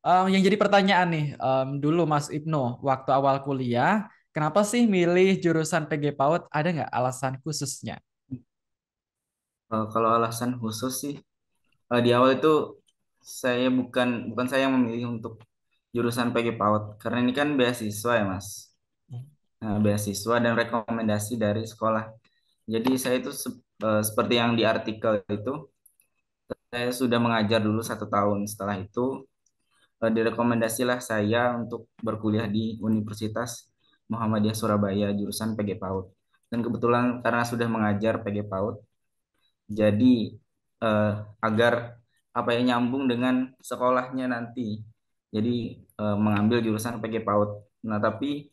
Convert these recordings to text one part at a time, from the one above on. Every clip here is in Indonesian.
Um, yang jadi pertanyaan nih, um, dulu Mas Ibnu, waktu awal kuliah, kenapa sih milih jurusan PG PAUD? Ada nggak alasan khususnya? Uh, kalau alasan khusus sih, uh, di awal itu saya bukan bukan saya yang memilih untuk jurusan PG PAUD karena ini kan beasiswa ya Mas, uh, beasiswa dan rekomendasi dari sekolah. Jadi saya itu se uh, eh, seperti yang di artikel itu, saya sudah mengajar dulu satu tahun. Setelah itu Eh, direkomendasilah saya untuk berkuliah di Universitas Muhammadiyah Surabaya jurusan PG PAUD. Dan kebetulan karena sudah mengajar PG PAUD, jadi eh, agar apa yang nyambung dengan sekolahnya nanti. Jadi eh, mengambil jurusan PG PAUD. Nah, tapi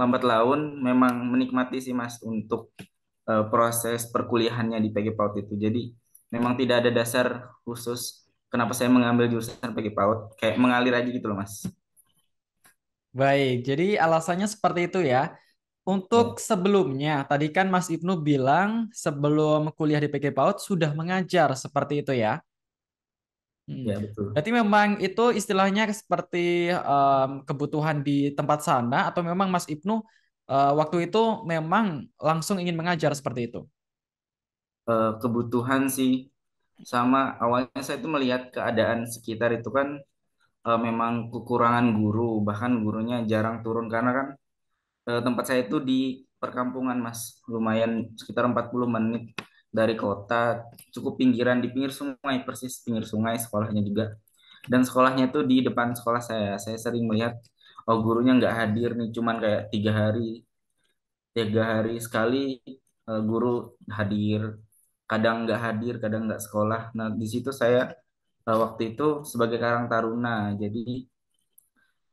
lambat laun memang menikmati sih Mas untuk eh, proses perkuliahannya di PG PAUD itu. Jadi memang tidak ada dasar khusus kenapa saya mengambil jurusan bagi PAUD kayak mengalir aja gitu loh mas baik jadi alasannya seperti itu ya untuk hmm. sebelumnya, tadi kan Mas Ibnu bilang sebelum kuliah di PG PAUD sudah mengajar seperti itu ya? Hmm. Ya betul. Berarti memang itu istilahnya seperti um, kebutuhan di tempat sana atau memang Mas Ibnu uh, waktu itu memang langsung ingin mengajar seperti itu? Eh, kebutuhan sih, sama awalnya saya itu melihat keadaan sekitar itu kan e, memang kekurangan guru bahkan gurunya jarang turun karena kan e, tempat saya itu di perkampungan mas lumayan sekitar 40 menit dari kota cukup pinggiran di pinggir sungai persis pinggir sungai sekolahnya juga dan sekolahnya itu di depan sekolah saya saya sering melihat oh gurunya nggak hadir nih cuman kayak tiga hari tiga hari sekali e, guru hadir kadang nggak hadir, kadang nggak sekolah. Nah, di situ saya eh, waktu itu sebagai Karang Taruna, jadi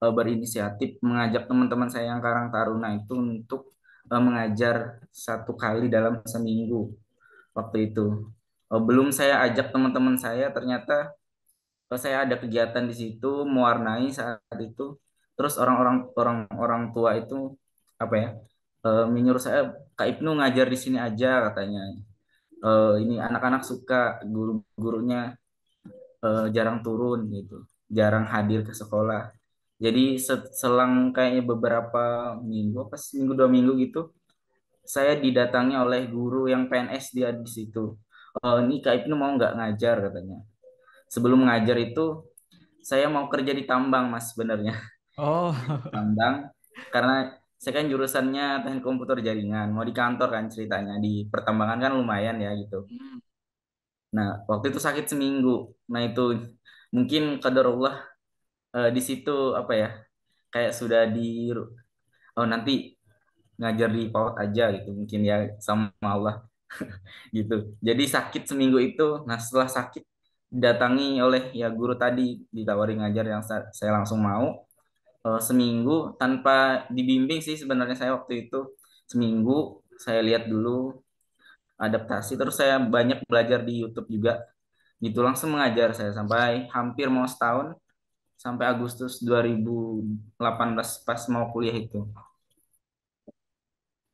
eh, berinisiatif mengajak teman-teman saya yang Karang Taruna itu untuk eh, mengajar satu kali dalam seminggu waktu itu. Belum saya ajak teman-teman saya, ternyata saya ada kegiatan di situ mewarnai saat itu. Terus orang-orang orang-orang tua itu apa ya? menyuruh saya Kak Ibnu ngajar di sini aja katanya uh, ini anak-anak suka guru-gurunya uh, jarang turun gitu, jarang hadir ke sekolah. Jadi selang kayaknya beberapa minggu, pas minggu dua minggu gitu, saya didatangi oleh guru yang PNS dia di situ. Uh, ini Kak Ibnu mau nggak ngajar katanya. Sebelum ngajar itu saya mau kerja di tambang mas sebenarnya. Oh. tambang karena saya kan jurusannya teknik komputer jaringan mau di kantor kan ceritanya di pertambangan kan lumayan ya gitu hmm. nah waktu itu sakit seminggu nah itu mungkin Allah uh, di situ apa ya kayak sudah di oh nanti ngajar di PAUD aja gitu mungkin ya sama Allah gitu jadi sakit seminggu itu nah setelah sakit datangi oleh ya guru tadi ditawari ngajar yang saya langsung mau uh, seminggu tanpa dibimbing sih sebenarnya saya waktu itu seminggu saya lihat dulu adaptasi terus saya banyak belajar di YouTube juga gitu langsung mengajar saya sampai hampir mau setahun sampai Agustus 2018 pas mau kuliah itu.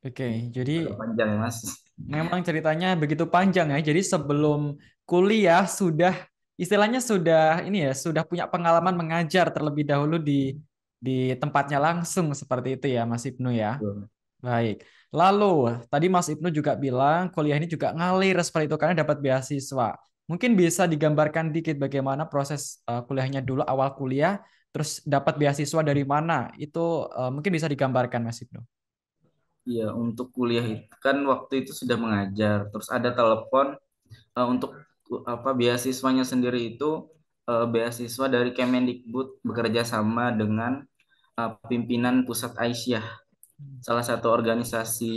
Oke, jadi panjang ya, Mas. Memang ceritanya begitu panjang ya. Jadi sebelum kuliah sudah istilahnya sudah ini ya, sudah punya pengalaman mengajar terlebih dahulu di di tempatnya langsung seperti itu ya Mas Ibnu ya. Betul. Baik. Lalu tadi Mas Ibnu juga bilang kuliah ini juga ngalir seperti itu karena dapat beasiswa. Mungkin bisa digambarkan dikit bagaimana proses uh, kuliahnya dulu awal kuliah terus dapat beasiswa dari mana? Itu uh, mungkin bisa digambarkan Mas Ibnu. Iya, untuk kuliah itu kan waktu itu sudah mengajar, terus ada telepon uh, untuk apa beasiswanya sendiri itu beasiswa dari Kemendikbud bekerja sama dengan Eh, pimpinan pusat Aisyah salah satu organisasi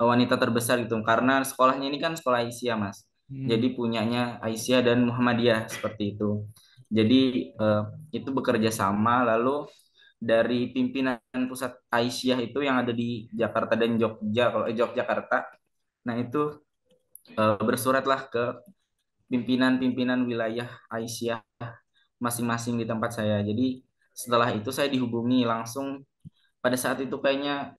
eh, wanita terbesar gitu karena sekolahnya ini kan sekolah Aisyah mas hmm. jadi punyanya Aisyah dan Muhammadiyah seperti itu jadi uh, itu bekerja sama lalu dari pimpinan pusat Aisyah itu yang ada di Jakarta dan Jogja kalau eh, Yogyakarta nah itu uh, bersuratlah ke pimpinan-pimpinan wilayah Aisyah masing-masing di tempat saya jadi setelah itu saya dihubungi langsung pada saat itu kayaknya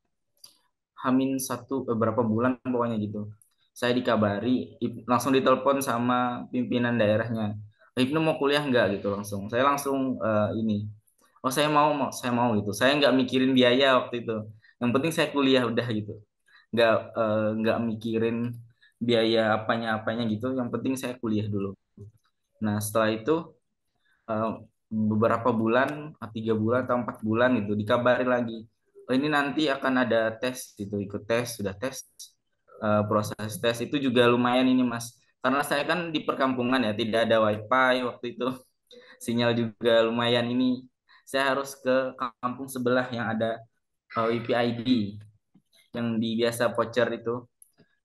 Hamin satu beberapa eh, bulan pokoknya gitu saya dikabari langsung ditelepon sama pimpinan daerahnya Ibnu mau kuliah nggak gitu langsung saya langsung uh, ini oh saya mau mau saya mau gitu saya nggak mikirin biaya waktu itu yang penting saya kuliah udah gitu nggak uh, nggak mikirin biaya apanya apanya gitu yang penting saya kuliah dulu nah setelah itu uh, beberapa bulan, ah, tiga bulan atau empat bulan itu dikabari lagi. Oh, ini nanti akan ada tes gitu, ikut tes, sudah tes, eh, proses tes itu juga lumayan ini mas. Karena saya kan di perkampungan ya, tidak ada wifi waktu itu, sinyal juga lumayan ini. Saya harus ke kampung sebelah yang ada uh, eh, id yang di biasa voucher itu.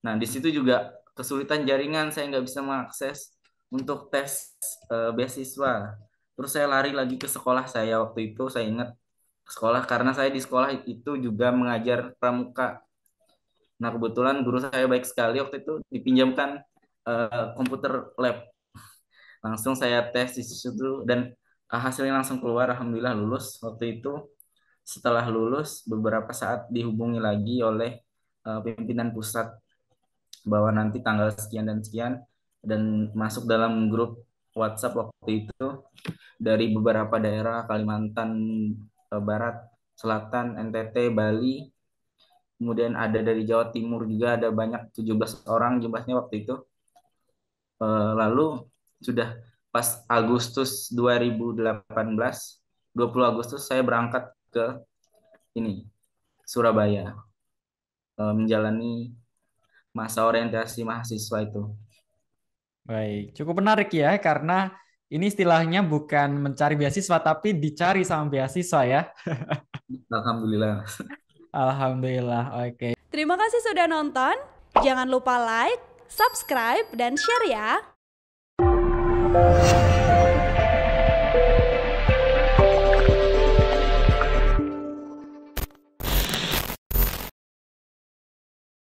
Nah di situ juga kesulitan jaringan, saya nggak bisa mengakses untuk tes uh, beasiswa Terus saya lari lagi ke sekolah saya waktu itu saya ingat sekolah karena saya di sekolah itu juga mengajar pramuka. Nah kebetulan guru saya baik sekali waktu itu dipinjamkan uh, komputer lab. Langsung saya tes di situ dan hasilnya langsung keluar. Alhamdulillah lulus waktu itu. Setelah lulus beberapa saat dihubungi lagi oleh uh, pimpinan pusat bahwa nanti tanggal sekian dan sekian dan masuk dalam grup WhatsApp waktu itu dari beberapa daerah Kalimantan eh, Barat, Selatan, NTT, Bali, kemudian ada dari Jawa Timur juga ada banyak 17 orang jumlahnya waktu itu. Eh, lalu sudah pas Agustus 2018, 20 Agustus saya berangkat ke ini Surabaya eh, menjalani masa orientasi mahasiswa itu. Baik, cukup menarik ya karena ini istilahnya bukan mencari beasiswa tapi dicari sama beasiswa ya. Alhamdulillah. Alhamdulillah. Oke. Okay. Terima kasih sudah nonton. Jangan lupa like, subscribe dan share ya.